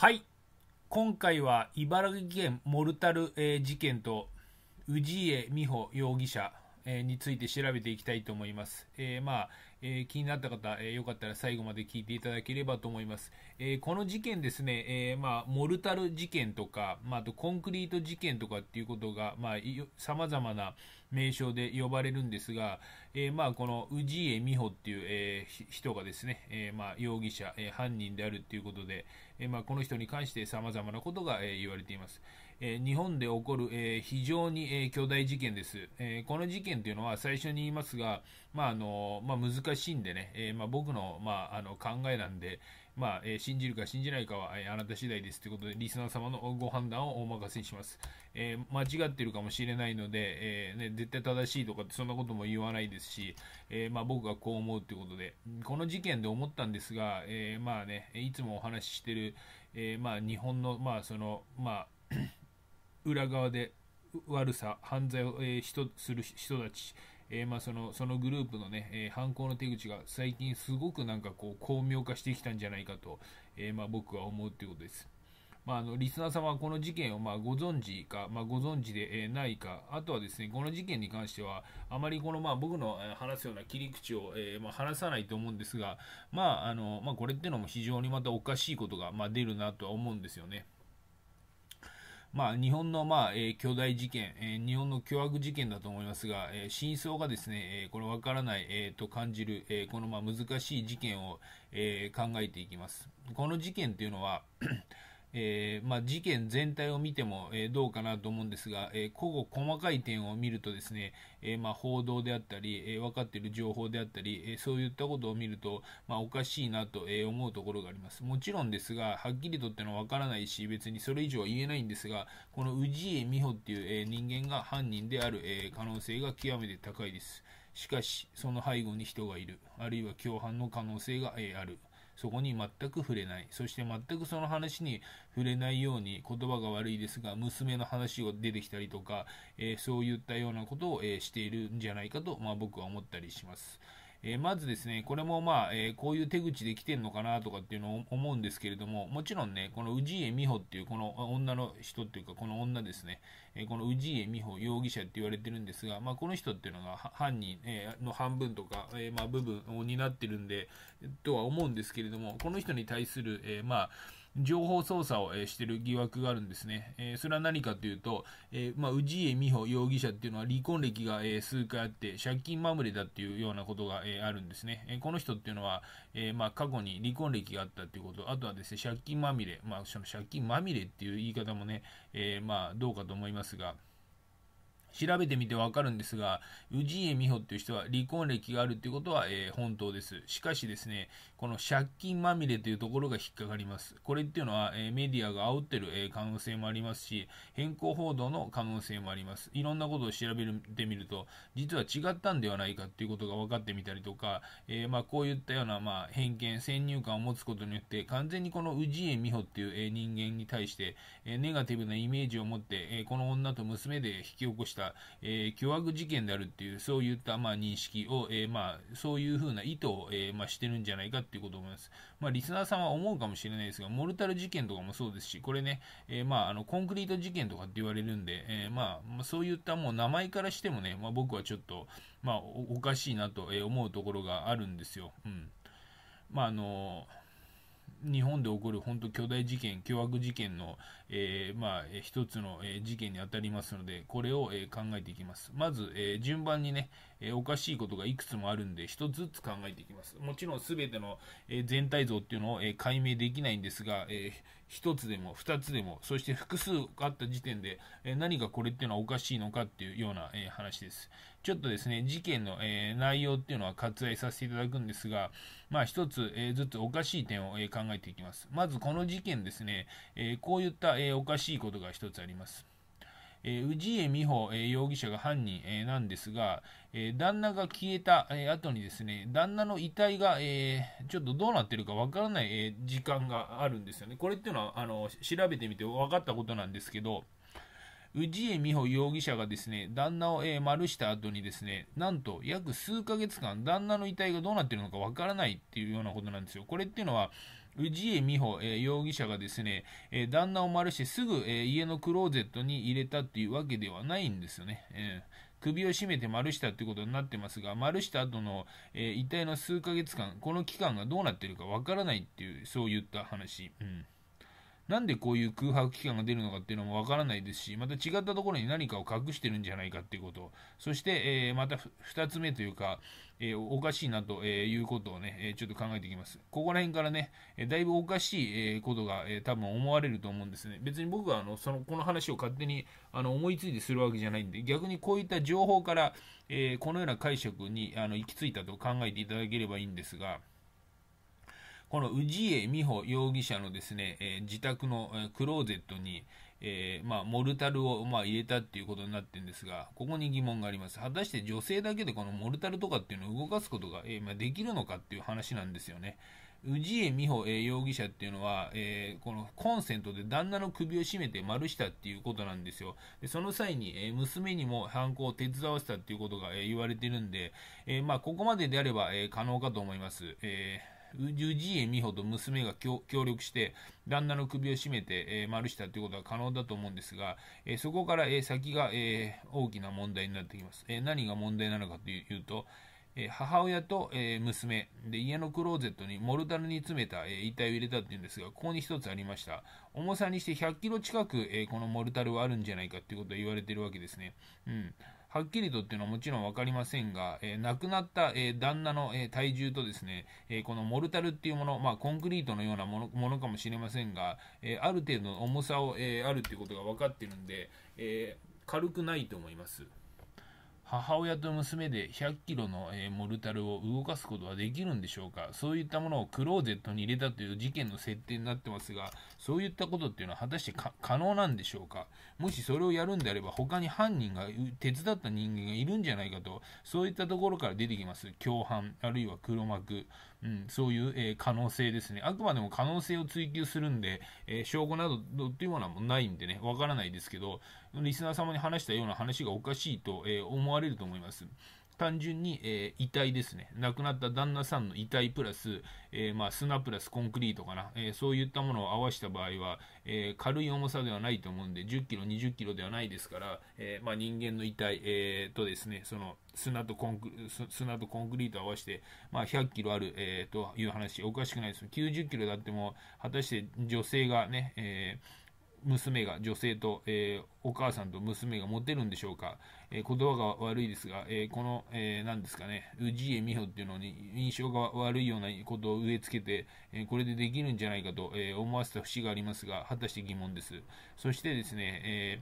はい今回は茨城県モルタル、え事件と氏家美穂容疑者、えについて調べていきたいと思います、えー、まあ、え気になった方、えよかったら最後まで聞いていただければと思います、えこの事件ですね、えまあ、モルタル事件とか、まあ、あとコンクリート事件とかっていうことがさまざ、まな名称で呼ばれるんですが、えまあ、この氏家美穂っていう、え人がですね、えまあ、容疑者、え犯人であるっていうことで、えまあ、この人に関して様々なことが、えー、言われています。え日本で起こる、え非常に、え巨大事件です、えこの事件というのは最初に言いますが、まああのまあ、難しいんでね、えまあ、僕の,、まあ、あの考えなんで、まあ、えー、信じるか信じないかは、えー、あなた次第ですということで、リスナー様のご判断をお任せします。えー、間違ってるかもしれないので、えね、絶対正しいとかってそんなことも言わないですし、えまあ、僕がこう思うということで、この事件で思ったんですが、えまあね、いつもお話ししてる、えまあ、日本の、まあ、その、まあ 裏側で悪さ、犯罪を、えー、する人たち、えー、まあ、そのそのグループのね、えー、犯行の手口が最近すごくなんかこう巧妙化してきたんじゃないかと、えー、まあ、僕は思うということです。まあ、あのリスナー様はこの事件をまあご存知か、まあ、ご存知でないか、あとはですねこの事件に関しては、あまりこのまあ僕の話すような切り口を、えまあ話さないと思うんですが、まああのまあ、これっていうのも非常にまたおかしいことがまあ出るなとは思うんですよね。まあ、日本の、まあえー、巨大事件、えー、日本の凶悪事件だと思いますが、えー、真相がですね、えー、これわからない、えー、と感じる、えー、この、まあ、難しい事件を、えー、考えていきます。この事件っていうのは、えー、まあ、事件全体を見ても、えー、どうかなと思うんですが、えー、個々細かい点を見るとですね、えまあ、報道であったり、え分かっている情報であったり、えそういったことを見ると、まあ、おかしいなと、え思うところがあります。もちろんですが、はっきりとってのは分からないし、別にそれ以上は言えないんですが、この氏家美穂っていう、え人間が犯人である、え可能性が極めて高いです。しかし、その背後に人がいる、あるいは共犯の可能性が、えある。そこに全く触れない。そして全くその話に触れないように、言葉が悪いですが、娘の話が出てきたりとか、えー、そういったようなことを、えー、しているんじゃないかと、まあ、僕は思ったりします。えー、まずですね、これもまあ、えー、こういう手口で来てんのかなとかっていうのを思うんですけれども、もちろんね、この氏家美穂っていうこの女の人っていうか、この女ですね、えー、この氏家美穂容疑者って言われてるんですが、まあ、この人っていうのが犯人、えの半分とか、えまあ、部分を担ってるんで、とは思うんですけれども、この人に対する、えまあ、情報操作を、えしている疑惑があるんですね。えそれは何かというと、えまあ、氏家美穂容疑者っていうのは離婚歴が、え数回あって、借金まみれだっていうようなことが、えあるんですね。えこの人っていうのは、えまあ、過去に離婚歴があったっていうこと、あとはですね、借金まみれ、まあ、その借金まみれっていう言い方もね、えまあ、どうかと思いますが、調べてみてわかるんですが、氏家美穂っていう人は離婚歴があるっていうことは、えー、本当です。しかしですね、この借金まみれというところが引っかかります。これっていうのは、えー、メディアが煽ってる、えー、可能性もありますし、変更報道の可能性もあります。いろんなことを調べてみると、実は違ったんではないかっていうことが分かってみたりとか、えまあ、こういったような、まあ、偏見、先入観を持つことによって、完全にこの氏家美穂っていう、え人間に対して、えネガティブなイメージを持って、えこの女と娘で引き起こした、えー、凶悪事件であるっていう、そういった、まあ、認識を、えー、まあ、そういうふうな意図を、えー、まあ、してるんじゃないかっていうことを思います。まあ、リスナーさんは思うかもしれないですが、モルタル事件とかもそうですし、これね、えー、まあ、あの、コンクリート事件とかって言われるんで、えー、まあ、そういったもう名前からしてもね、まあ、僕はちょっと、まあ、おかしいなと思うところがあるんですよ。うん。まあ、あの日本で起こる本当巨大事件、巨悪事件の、えー、まあ、一つの事件にあたりますので、これを、え考えていきます。まず、え順番にね、えおかしいことがいくつもあるんで、一つずつ考えていきます。もちろん全ての、え全体像っていうのを、え解明できないんですが、え一つでも二つでも、そして複数あった時点で、え何がこれっていうのはおかしいのかっていうような、え話です。ちょっとですね、事件の、え内容っていうのは割愛させていただくんですが、まあ一つ、えずつおかしい点を、え考えていきます。まずこの事件ですね、えこういった、えー、おかしいことが一つあります。えー、氏家美穂、えー、容疑者が犯人、えー、なんですが、えー、旦那が消えた、えー、後にですね、旦那の遺体が、えー、ちょっとどうなってるかわからない、えー、時間があるんですよね。これっていうのは、あの、調べてみて分かったことなんですけど、氏家美穂容疑者がですね、旦那を、えー、丸した後にですね、なんと約数ヶ月間、旦那の遺体がどうなってるのかわからないっていうようなことなんですよ。これっていうのは、氏家美穂、え容疑者がですね、え旦那を丸してすぐ、え家のクローゼットに入れたっていうわけではないんですよね。えー首を絞めて丸したってことになってますが、丸した後の、え遺体の数ヶ月間、この期間がどうなってるかわからないっていう、そういった話。うんなんでこういう空白期間が出るのかっていうのもわからないですし、また違ったところに何かを隠してるんじゃないかっていうこと、そして、えー、また2つ目というか、えー、おかしいなということをね、えちょっと考えていきます。ここら辺からね、えだいぶおかしい、えことが、え多分思われると思うんですね。別に僕はあのそのこの話を勝手にあの思いついてするわけじゃないんで、逆にこういった情報から、えこのような解釈にあの行き着いたと考えていただければいいんですが、この氏家美穂容疑者のですね、えー、自宅のクローゼットに、えー、まあ、モルタルを、まあ、入れたっていうことになってるんですが、ここに疑問があります。果たして女性だけでこのモルタルとかっていうのを動かすことが、えー、まあ、できるのかっていう話なんですよね。氏家美穂、えー、容疑者っていうのは、えー、このコンセントで旦那の首を絞めて丸したっていうことなんですよ。でその際に、えー、娘にも犯行を手伝わせたっていうことが、え言われてるんで、えまあ、ここまでであれば、え可能かと思います。えーユジ美穂と娘が協力して、旦那の首を絞めて、えー、丸したということは可能だと思うんですが、えー、そこから、えー、先が、えー、大きな問題になってきます。えー、何が問題なのかというと、えー、母親と、えー、娘で、家のクローゼットにモルタルに詰めた、えー、遺体を入れたっていうんですが、ここに一つありました。重さにして100キロ近く、えー、このモルタルはあるんじゃないかということは言われているわけですね。うんはっきりとっていうのはもちろん分かりませんが、えー、亡くなった、え旦那の、え体重とですね、えこのモルタルっていうもの、まあ、コンクリートのようなものものかもしれませんが、えある程度の重さを、えあるっていうことが分かってるんで、え軽くないと思います。母親と娘で100キロの、えー、モルタルを動かすことはできるんでしょうかそういったものをクローゼットに入れたという事件の設定になってますが、そういったことっていうのは果たして可能なんでしょうかもしそれをやるんであれば他に犯人が手伝った人間がいるんじゃないかとそういったところから出てきます共犯あるいは黒幕、うん、そういう、えー、可能性ですねあくまでも可能性を追求するんで、えー、証拠などっていうものはもうないんでねわからないですけどリスナー様に話したような話がおかしいと、えー、思われると思います。単純に、えー、遺体ですね、亡くなった旦那さんの遺体プラス、えー、まあ、砂プラスコンクリートかな、えー、そういったものを合わせた場合は、え軽い重さではないと思うんで、10キロ、20キロではないですから、えまあ、人間の遺体、えとですね、その砂とコンク砂とコンクリートを合わせて、まあ、100キロある、えという話、おかしくないです。90キロだっても、果たして女性がね、えー娘が、女性と、えー、お母さんと娘が持てるんでしょうか、えー、言葉が悪いですが、えー、この、えー、ですかね、氏家美穂っていうのに印象が悪いようなことを植え付けて、えこれでできるんじゃないかと、え思わせた節がありますが、果たして疑問です。そしてですね、え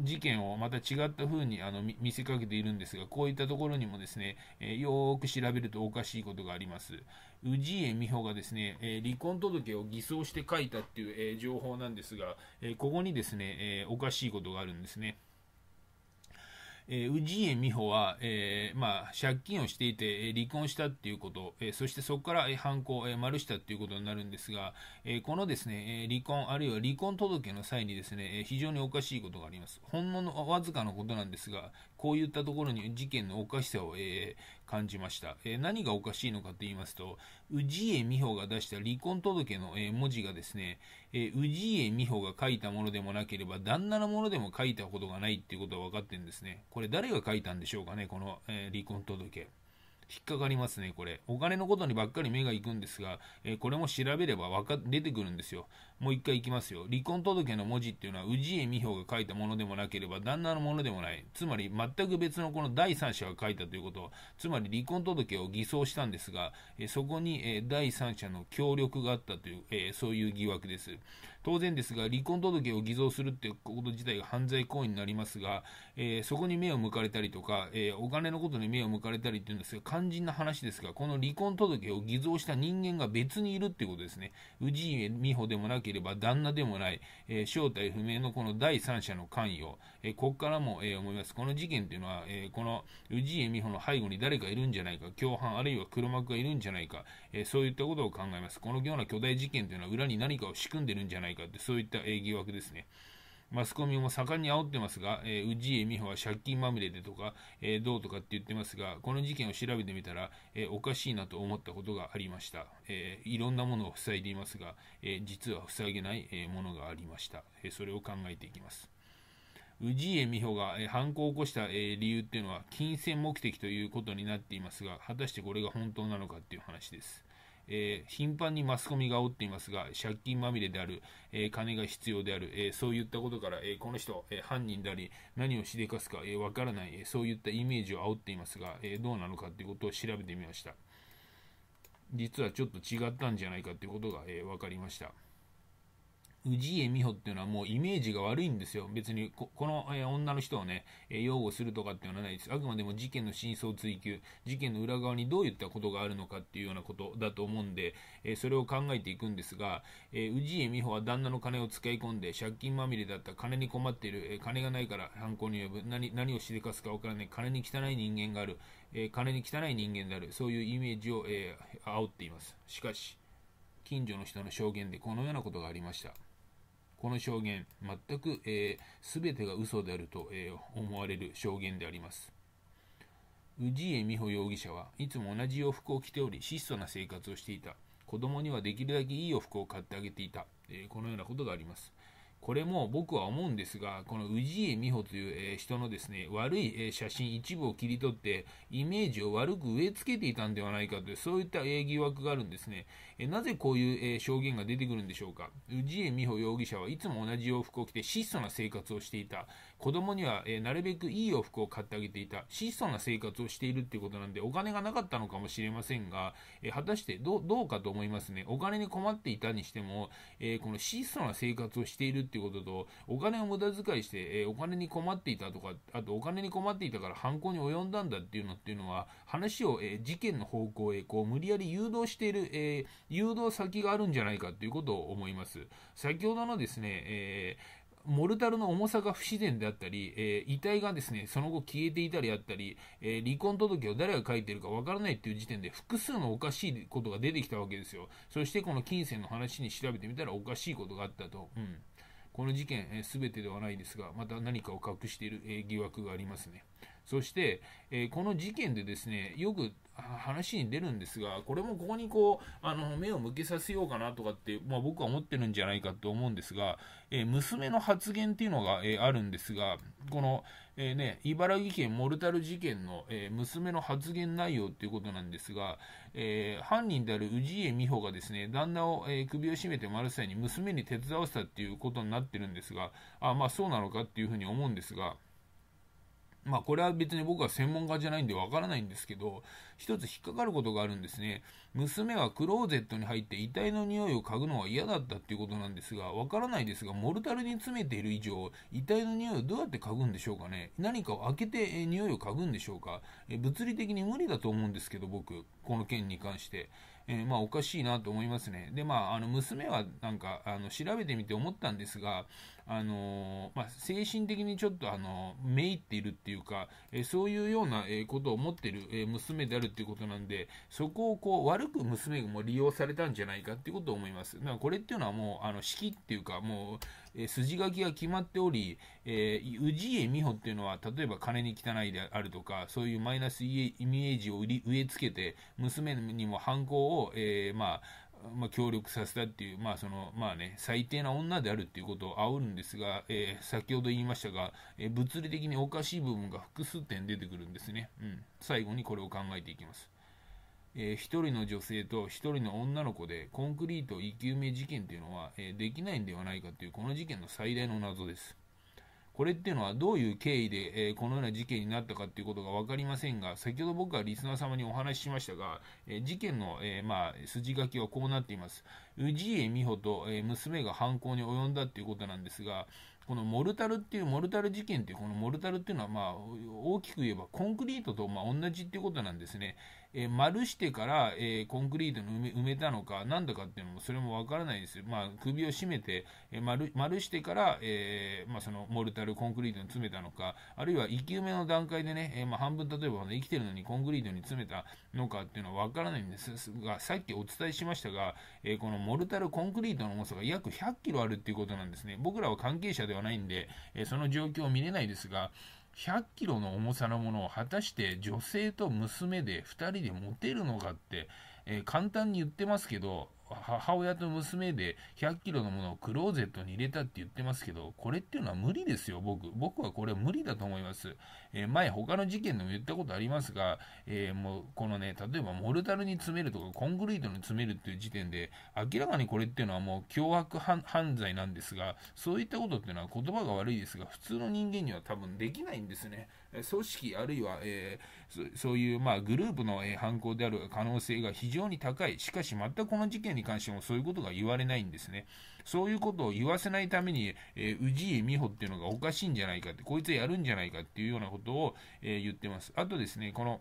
事件をまた違った風にあの見せかけているんですが、こういったところにもですね、えー、よーく調べるとおかしいことがあります。氏家美穂がですね、えー、離婚届を偽装して書いたっていう、えー、情報なんですが、えここにですね、えおかしいことがあるんですね。え氏家美穂は、えー、まあ、借金をしていて、え離婚したっていうこと、えそしてそこから、え犯行、え丸したっていうことになるんですが、えこのですね、え離婚、あるいは離婚届の際にですね、え非常におかしいことがあります。ほんのわずかのことなんですが、こういったところに事件のおかしさを、えー、感じました、えー、何がおかしいのかと言いますと、氏家美穂が出した離婚届の、えー、文字がですね、え氏家美穂が書いたものでもなければ、旦那のものでも書いたことがないっていうことは分かってるんですね。これ誰が書いたんでしょうかね、この、え離婚届。引っかかりますね、これ。お金のことにばっかり目が行くんですが、えー、これも調べればわか出てくるんですよ。もう一回行きますよ。離婚届の文字っていうのは、氏家美穂が書いたものでもなければ、旦那のものでもない。つまり、全く別のこの第三者が書いたということ。つまり、離婚届を偽装したんですが、えー、そこに、え第三者の協力があったという、えそういう疑惑です。当然ですが、離婚届を偽造するってこと自体が犯罪行為になりますが、えー、そこに目を向かれたりとか、えー、お金のことに目を向かれたりっていうんですが、肝心な話ですが、この離婚届を偽造した人間が別にいるってことですね。氏家美穂でもなければ、旦那でもない、えー、正体不明のこの第三者の関与、えここからも、え思います。この事件っていうのは、えこの氏家美穂の背後に誰かいるんじゃないか、共犯あるいは黒幕がいるんじゃないか、えそういったことを考えます。このような巨大事件というのは裏に何かを仕組んでるんじゃないかないかって、そういった疑惑ですね。マスコミも盛んに煽ってますが、えー、治家美穂は借金まみれでとか、えー、どうとかって言ってますが、この事件を調べてみたら、えー、おかしいなと思ったことがありました。えー、いろんなものを塞いでいますが、え実は塞げない、えものがありました、えそれを考えていきます。氏家美穂が犯行を起こした理由っていうのは金銭目的ということになっていますが、果たしてこれが本当なのかっていう話です。えー、頻繁にマスコミが煽っていますが、借金まみれである、えー、金が必要である、えー、そういったことから、えこの人、え犯人であり、何をしでかすかわ、えー、からない、えそういったイメージを煽っていますが、えどうなのかということを調べてみました。実はちょっと違ったんじゃないかということが、え分かりました。氏家美穂っていうのはもうイメージが悪いんですよ。別にこ、この、え女の人をね、え擁護するとかっていうのはないです。あくまでも事件の真相追求、事件の裏側にどういったことがあるのかっていうようなことだと思うんで、えそれを考えていくんですが、え氏家美穂は旦那の金を使い込んで、借金まみれだった金に困っている、え金がないから犯行に及ぶ、何何をしでかすかわからない、金に汚い人間がある、え金に汚い人間である、そういうイメージを、え煽っています。しかし、近所の人の証言でこのようなことがありました。この証言、全く、えー、全てが嘘であると、えー、思われる証言であります。氏家美穂容疑者はいつも同じ洋服を着ており、質素な生活をしていた。子供にはできるだけいい洋服を買ってあげていた。えー、このようなことがあります。これも僕は思うんですが、この氏家美穂という、え人のですね、悪い、え写真一部を切り取って、イメージを悪く植え付けていたんではないかという、そういった、疑惑があるんですね。えなぜこういう、え証言が出てくるんでしょうか。氏家美穂容疑者はいつも同じ洋服を着て質素な生活をしていた。子供には、えー、なるべくいい洋服を買ってあげていた、質素な生活をしているっていうことなんで、お金がなかったのかもしれませんが、えー、果たしてどうかと思いますね。お金に困っていたにしても、えー、この質素な生活をしているっていうことと、お金を無駄遣いして、えお金に困っていたとか、あとお金に困っていたから犯行に及んだんだっていうのっていうのは、話を、え事件の方向へこう無理やり誘導している、え誘導先があるんじゃないかということを思います。先ほどのですね、えーモルタルの重さが不自然であったり、えー、遺体がですね、その後消えていたりあったり、えー、離婚届を誰が書いてるかわからないっていう時点で複数のおかしいことが出てきたわけですよ。そしてこの金銭の話に調べてみたらおかしいことがあったと。うん。この事件、す、え、べ、てではないですが、また何かを隠している、え疑惑がありますね。そして、えー、この事件でですね、よく話に出るんですが、これもここにこう、あの、目を向けさせようかなとかって、まあ僕は思ってるんじゃないかと思うんですが、えー、娘の発言っていうのが、えー、あるんですが、この、えー、ね、茨城県モルタル事件の、え娘の発言内容っていうことなんですが、え犯人である氏家美穂がですね、旦那を、え首を絞めて丸際に娘に手伝わせたっていうことになってるんですが、あ、まあそうなのかっていうふうに思うんですが、まあこれは別に僕は専門家じゃないんでわからないんですけど、一つ引っかかることがあるんですね。娘はクローゼットに入って遺体の匂いを嗅ぐのは嫌だったっていうことなんですが、わからないですが、モルタルに詰めている以上、遺体の匂いをどうやって嗅ぐんでしょうかね。何かを開けて、え匂いを嗅ぐんでしょうか。え物理的に無理だと思うんですけど、僕、この件に関して。えー、まあ、おかしいなと思いますね。で、まあ、あの、娘はなんか、あの、調べてみて思ったんですが、あのー、まあ、精神的にちょっと、あのめいっているっていうか、えそういうような、えことを思ってる、え娘であるっていうことなんで、そこをこう悪く娘がも利用されたんじゃないかっていうことを思います。だからこれっていうのはもう、あの、式っていうか、もう、えー、筋書きが決まっており、えー、氏家美穂っていうのは、例えば金に汚いであるとか、そういうマイナスイメージを売り植え付けて、娘にも犯行を、えー、まあ、まあ、協力させたっていう、まあそのまあね、最低な女であるっていうことを煽るんですが、えー、先ほど言いましたが、えー、物理的におかしい部分が複数点出てくるんですね。うん、最後にこれを考えていきます。えー、1人の女性と1人の女の子でコンクリート生き埋め事件というのは、えー、できないんではないかというこの事件の最大の謎です。これっていうのはどういう経緯で、えー、このような事件になったかっていうことが分かりませんが、先ほど僕はリスナー様にお話ししましたが、えー、事件の、えー、まあ、筋書きはこうなっています。氏家美穂と、え娘が犯行に及んだっていうことなんですが、このモルタルっていうモルタル事件っていうこのモルタルっていうのはまあ大きく言えばコンクリートとま同じっていうことなんですね、えー、丸してから、えー、コンクリートに埋めたのかなんだかっていうのもそれもわからないですまあ、首を絞めて、えー、丸丸してから、えまあ、そのモルタルコンクリートに詰めたのかあるいは生き埋めの段階でね、えまあ、半分例えば、生きてるのにコンクリートに詰めたのかっていうのはわからないんですがさっきお伝えしましたが、えこのモルタルコンクリートの重さが約100キロあるっていうことなんですね僕らは関係者でははないんで、えその状況を見れないですが、100キロの重さのものを果たして女性と娘で2人で持てるのかって、えー、簡単に言ってますけど、母親と娘で100キロのものをクローゼットに入れたって言ってますけど、これっていうのは無理ですよ、僕。僕はこれ無理だと思います。えー、前、他の事件でも言ったことありますが、えー、もう、このね、例えばモルタルに詰めるとか、コンクリートに詰めるっていう時点で、明らかにこれっていうのはもう凶悪犯罪なんですが、そういったことっていうのは言葉が悪いですが、普通の人間には多分できないんですね。組織あるいは、えー、そういう、まあ、グループの、え犯行である可能性が非常に高い。しかし、全くこの事件に関してもそういうことが言われないんですね。そういうことを言わせないために、えー、氏家美穂っていうのがおかしいんじゃないかって、こいつやるんじゃないかっていうようなことを、えー、言ってます。あとですね、この、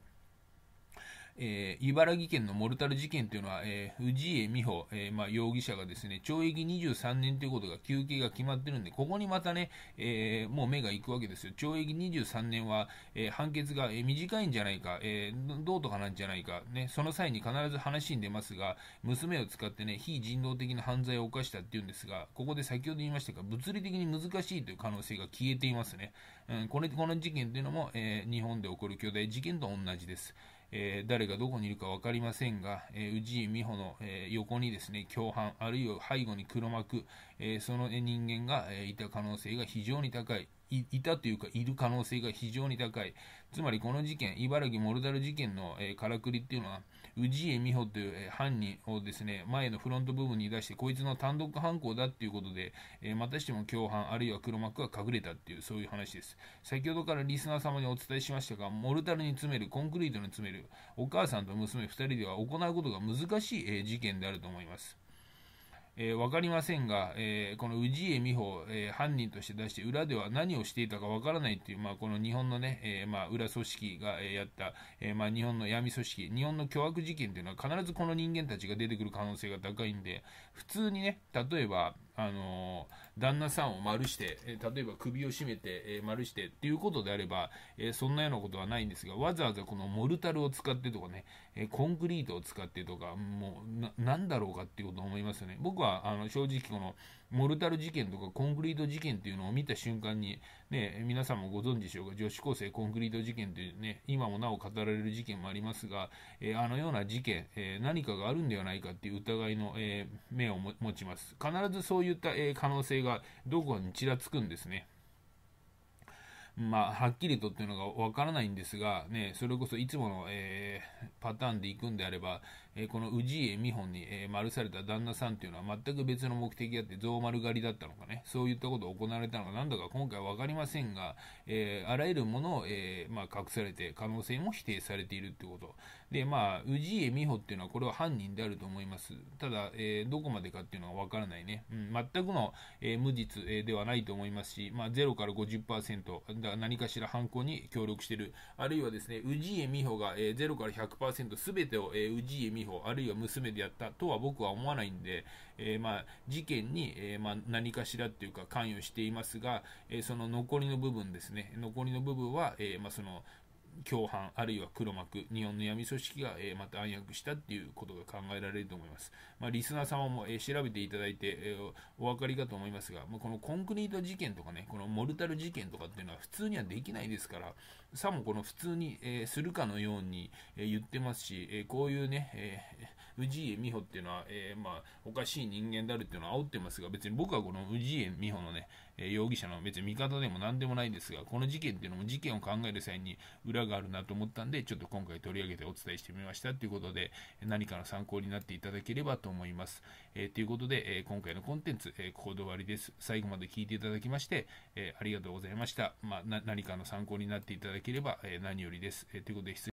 えー、茨城県のモルタル事件というのは、えー、家美穂、えー、まあ、容疑者がですね、懲役23年ということが、求刑が決まっているので、ここにまたね、えもう目が行くわけですよ。懲役23年は、え判決が、え短いんじゃないか、えどうとかなんじゃないか、ね、その際に必ず話に出ますが、娘を使ってね、非人道的な犯罪を犯したっていうんですが、ここで先ほど言いましたが、物理的に難しいという可能性が消えていますね。うん、これこの事件というのも、え日本で起こる巨大事件と同じです。えー、誰がどこにいるか分かりませんが、えー、氏家美穂の、えー、横にですね、共犯、あるいは背後に黒幕、えー、その人間が、えいた可能性が非常に高い。いいたというか、いる可能性が非常に高い。つまりこの事件、茨城モルダル事件の、えからくりっていうのは、氏家美穂という、え犯人をですね、前のフロント部分に出して、こいつの単独犯行だっていうことで、えまたしても共犯、あるいは黒幕が隠れたっていう、そういう話です。先ほどからリスナー様にお伝えしましたが、モルタルに詰める、コンクリートに詰める、お母さんと娘2人では行うことが難しい、え事件であると思います。えー、分かりませんが、えー、この氏家美穂、えー、犯人として出して、裏では何をしていたか分からないという、まあ、この日本のね、えー、まあ、裏組織がやった、えー、まあ、日本の闇組織、日本の巨悪事件というのは、必ずこの人間たちが出てくる可能性が高いんで、普通にね、例えば、あの旦那さんを丸して、え例えば首を絞めて、え丸してっていうことであれば、えそんなようなことはないんですが、わざわざこのモルタルを使ってとかね、えコンクリートを使ってとか、もうな、なんだろうかっていうことを思いますよね。僕は、あの、正直この、モルタル事件とかコンクリート事件っていうのを見た瞬間に、ね、皆さんもご存知でしょうか、女子高生コンクリート事件というね、今もなお語られる事件もありますが、えー、あのような事件、えー、何かがあるんではないかっていう疑いの、えー、目を持ちます。必ずそういった、え可能性がどこかにちらつくんですね。まあ、はっきりとっていうのがわからないんですが、ね、それこそいつもの、えー、パターンでいくんであれば、えこの氏家美穂に、えー、丸された旦那さんっていうのは全く別の目的があって、象丸狩りだったのかね、そういったことを行われたのか、なんだか今回分かりませんが、えー、あらゆるものを、えー、まあ、隠されて、可能性も否定されているってこと。で、まあ、氏家美穂っていうのはこれは犯人であると思います。ただ、えどこまでかっていうのは分からないね。うん、全くの、え無実、えではないと思いますし、まあ、0から50%、だか何かしら犯行に協力している。あるいはですね、氏家美穂が、え0から100%全てを、えー、氏家美穂あるいは娘でやったとは僕は思わないんで、えー、まあ、事件に、えー、まあ、何かしらというか関与していますが、えその残りの部分ですね、残りの部分は、えまあ、その共犯あるいは黒幕日本の闇組織が、えー、また暗躍したっていうことが考えられると思います、まあ、リスナー様も、えー、調べていただいて、えー、お分かりかと思いますが、まあ、このコンクリート事件とかねこのモルタル事件とかっていうのは普通にはできないですからさもこの普通に、えするかのように、え言ってますし、えこういうね、え氏家美穂っていうのは、えー、まあ、おかしい人間であるっていうのは煽ってますが、別に僕はこの氏家美穂のね、え容疑者の別に味方でも何でもないですが、この事件っていうのも事件を考える際に裏があるなと思ったんで、ちょっと今回取り上げてお伝えしてみましたということで、何かの参考になっていただければと思います。えー、ということで、え今回のコンテンツ、えここで終わりです。最後まで聞いていただきまして、えありがとうございました。まあ、何かの参考になっていただければ、え何よりです。えということで、